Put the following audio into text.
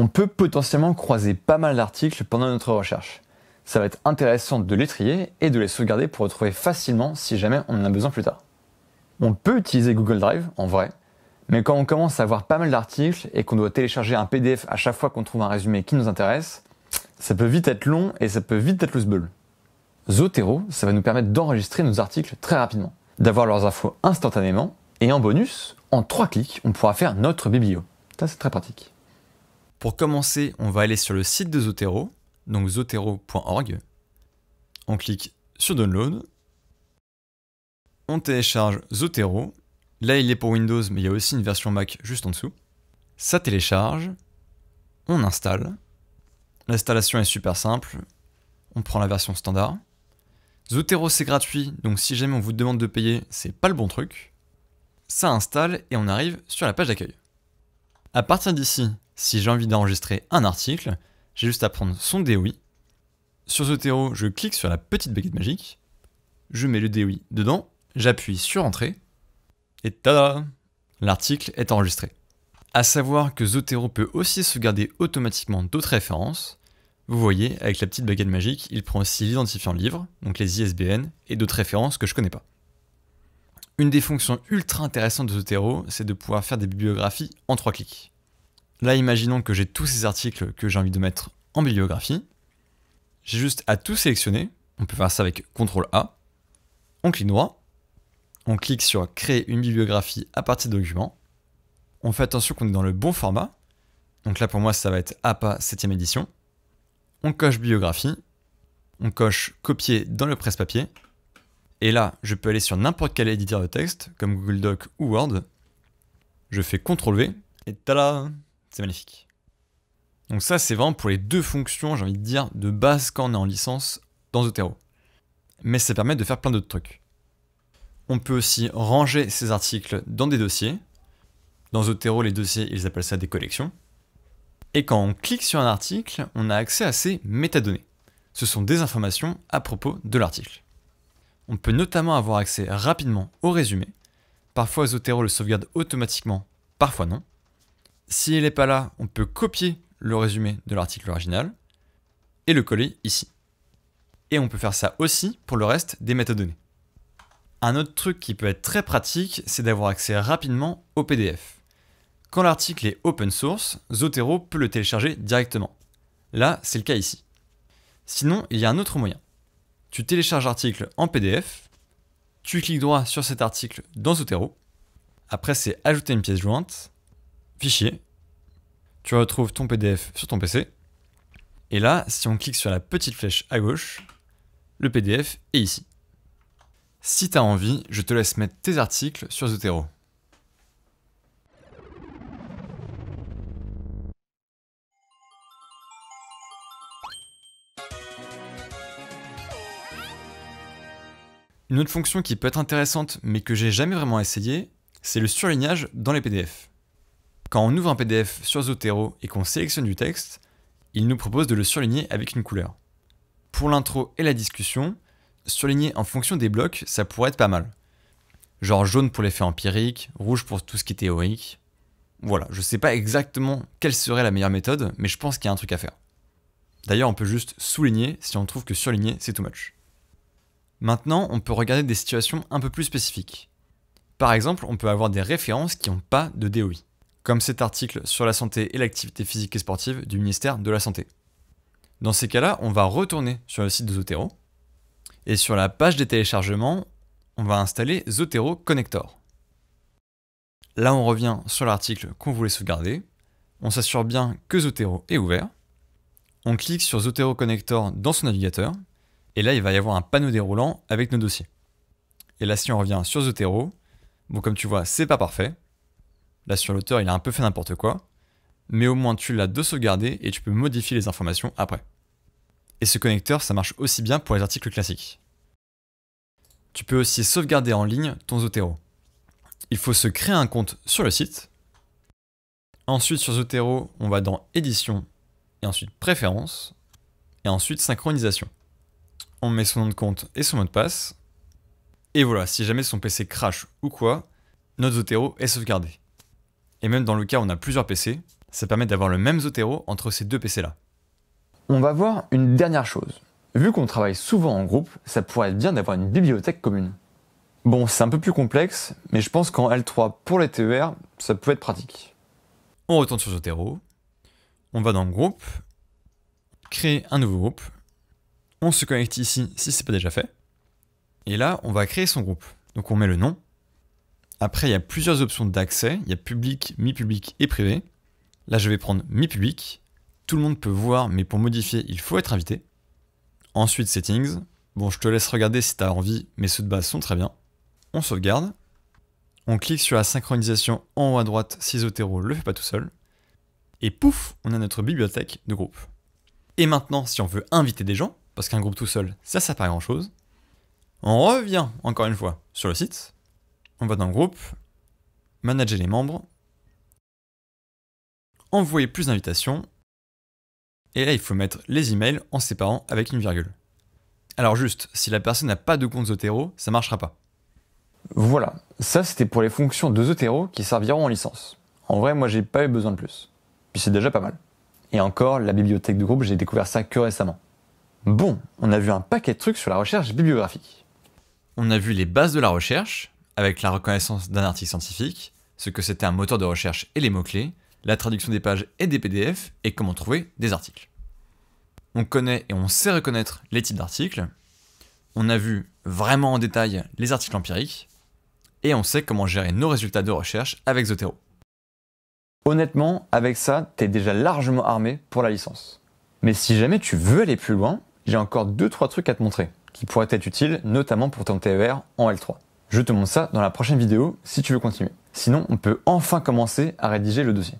on peut potentiellement croiser pas mal d'articles pendant notre recherche. Ça va être intéressant de les trier et de les sauvegarder pour retrouver facilement si jamais on en a besoin plus tard. On peut utiliser Google Drive, en vrai, mais quand on commence à avoir pas mal d'articles et qu'on doit télécharger un PDF à chaque fois qu'on trouve un résumé qui nous intéresse, ça peut vite être long et ça peut vite être loose Zotero, ça va nous permettre d'enregistrer nos articles très rapidement, d'avoir leurs infos instantanément, et en bonus, en trois clics, on pourra faire notre biblio. Ça, c'est très pratique. Pour commencer, on va aller sur le site de Zotero, donc zotero.org. On clique sur Download. On télécharge Zotero. Là, il est pour Windows, mais il y a aussi une version Mac juste en dessous. Ça télécharge. On installe. L'installation est super simple. On prend la version standard. Zotero, c'est gratuit, donc si jamais on vous demande de payer, c'est pas le bon truc. Ça installe et on arrive sur la page d'accueil. À partir d'ici, si j'ai envie d'enregistrer un article, j'ai juste à prendre son DOI. Sur Zotero, je clique sur la petite baguette magique, je mets le DOI dedans, j'appuie sur Entrée, et tada L'article est enregistré. À savoir que Zotero peut aussi se garder automatiquement d'autres références. Vous voyez, avec la petite baguette magique, il prend aussi l'identifiant livre, donc les ISBN, et d'autres références que je ne connais pas. Une des fonctions ultra intéressantes de Zotero, c'est de pouvoir faire des bibliographies en trois clics. Là, imaginons que j'ai tous ces articles que j'ai envie de mettre en bibliographie. J'ai juste à tout sélectionner. On peut faire ça avec CTRL A. On clique droit. On clique sur Créer une bibliographie à partir de documents. On fait attention qu'on est dans le bon format. Donc là, pour moi, ça va être APA 7 e édition. On coche bibliographie. On coche Copier dans le presse-papier. Et là, je peux aller sur n'importe quel éditeur de texte, comme Google Doc ou Word. Je fais CTRL V. Et tada c'est magnifique. Donc ça, c'est vraiment pour les deux fonctions, j'ai envie de dire, de base quand on est en licence dans Zotero. Mais ça permet de faire plein d'autres trucs. On peut aussi ranger ces articles dans des dossiers. Dans Zotero, les dossiers, ils appellent ça des collections. Et quand on clique sur un article, on a accès à ces métadonnées. Ce sont des informations à propos de l'article. On peut notamment avoir accès rapidement au résumé. Parfois Zotero le sauvegarde automatiquement, parfois non. S'il n'est pas là, on peut copier le résumé de l'article original et le coller ici. Et on peut faire ça aussi pour le reste des métadonnées. Un autre truc qui peut être très pratique, c'est d'avoir accès rapidement au PDF. Quand l'article est open source, Zotero peut le télécharger directement. Là, c'est le cas ici. Sinon, il y a un autre moyen. Tu télécharges l'article en PDF, tu cliques droit sur cet article dans Zotero, après c'est ajouter une pièce jointe, Fichier. Tu retrouves ton PDF sur ton PC. Et là, si on clique sur la petite flèche à gauche, le PDF est ici. Si tu as envie, je te laisse mettre tes articles sur Zotero. Une autre fonction qui peut être intéressante mais que j'ai jamais vraiment essayé, c'est le surlignage dans les PDF. Quand on ouvre un PDF sur Zotero et qu'on sélectionne du texte, il nous propose de le surligner avec une couleur. Pour l'intro et la discussion, surligner en fonction des blocs, ça pourrait être pas mal. Genre jaune pour l'effet empirique, rouge pour tout ce qui est théorique. Voilà, je sais pas exactement quelle serait la meilleure méthode, mais je pense qu'il y a un truc à faire. D'ailleurs, on peut juste souligner si on trouve que surligner, c'est too much. Maintenant, on peut regarder des situations un peu plus spécifiques. Par exemple, on peut avoir des références qui n'ont pas de DOI comme cet article sur la santé et l'activité physique et sportive du ministère de la Santé. Dans ces cas-là, on va retourner sur le site de Zotero, et sur la page des téléchargements, on va installer Zotero Connector. Là, on revient sur l'article qu'on voulait sauvegarder, on s'assure bien que Zotero est ouvert, on clique sur Zotero Connector dans son navigateur, et là, il va y avoir un panneau déroulant avec nos dossiers. Et là, si on revient sur Zotero, bon, comme tu vois, c'est pas parfait, Là, sur l'auteur, il a un peu fait n'importe quoi, mais au moins tu l'as de sauvegarder et tu peux modifier les informations après. Et ce connecteur, ça marche aussi bien pour les articles classiques. Tu peux aussi sauvegarder en ligne ton Zotero. Il faut se créer un compte sur le site. Ensuite, sur Zotero, on va dans Édition, et ensuite Préférences, et ensuite Synchronisation. On met son nom de compte et son mot de passe. Et voilà, si jamais son PC crash ou quoi, notre Zotero est sauvegardé et même dans le cas où on a plusieurs PC, ça permet d'avoir le même Zotero entre ces deux PC-là. On va voir une dernière chose. Vu qu'on travaille souvent en groupe, ça pourrait être bien d'avoir une bibliothèque commune. Bon, c'est un peu plus complexe, mais je pense qu'en L3 pour les TER, ça peut être pratique. On retourne sur Zotero, on va dans groupe, créer un nouveau groupe, on se connecte ici si ce n'est pas déjà fait, et là on va créer son groupe. Donc on met le nom, après, il y a plusieurs options d'accès. Il y a public, mi-public et privé. Là, je vais prendre mi-public. Tout le monde peut voir, mais pour modifier, il faut être invité. Ensuite, settings. Bon, je te laisse regarder si tu as envie, mais ceux de base sont très bien. On sauvegarde. On clique sur la synchronisation en haut à droite si Zotero le fait pas tout seul. Et pouf, on a notre bibliothèque de groupe. Et maintenant, si on veut inviter des gens, parce qu'un groupe tout seul, ça, ça pas grand chose, on revient encore une fois sur le site on va dans le groupe, manager les membres, envoyer plus d'invitations, et là il faut mettre les emails en séparant avec une virgule. Alors juste, si la personne n'a pas de compte Zotero, ça ne marchera pas. Voilà, ça c'était pour les fonctions de Zotero qui serviront en licence. En vrai, moi j'ai pas eu besoin de plus. Puis c'est déjà pas mal. Et encore, la bibliothèque de groupe, j'ai découvert ça que récemment. Bon, on a vu un paquet de trucs sur la recherche bibliographique. On a vu les bases de la recherche, avec la reconnaissance d'un article scientifique, ce que c'était un moteur de recherche et les mots-clés, la traduction des pages et des PDF, et comment trouver des articles. On connaît et on sait reconnaître les types d'articles, on a vu vraiment en détail les articles empiriques, et on sait comment gérer nos résultats de recherche avec Zotero. Honnêtement, avec ça, t'es déjà largement armé pour la licence. Mais si jamais tu veux aller plus loin, j'ai encore 2-3 trucs à te montrer, qui pourraient être utiles, notamment pour ton TER en L3. Je te montre ça dans la prochaine vidéo si tu veux continuer. Sinon, on peut enfin commencer à rédiger le dossier.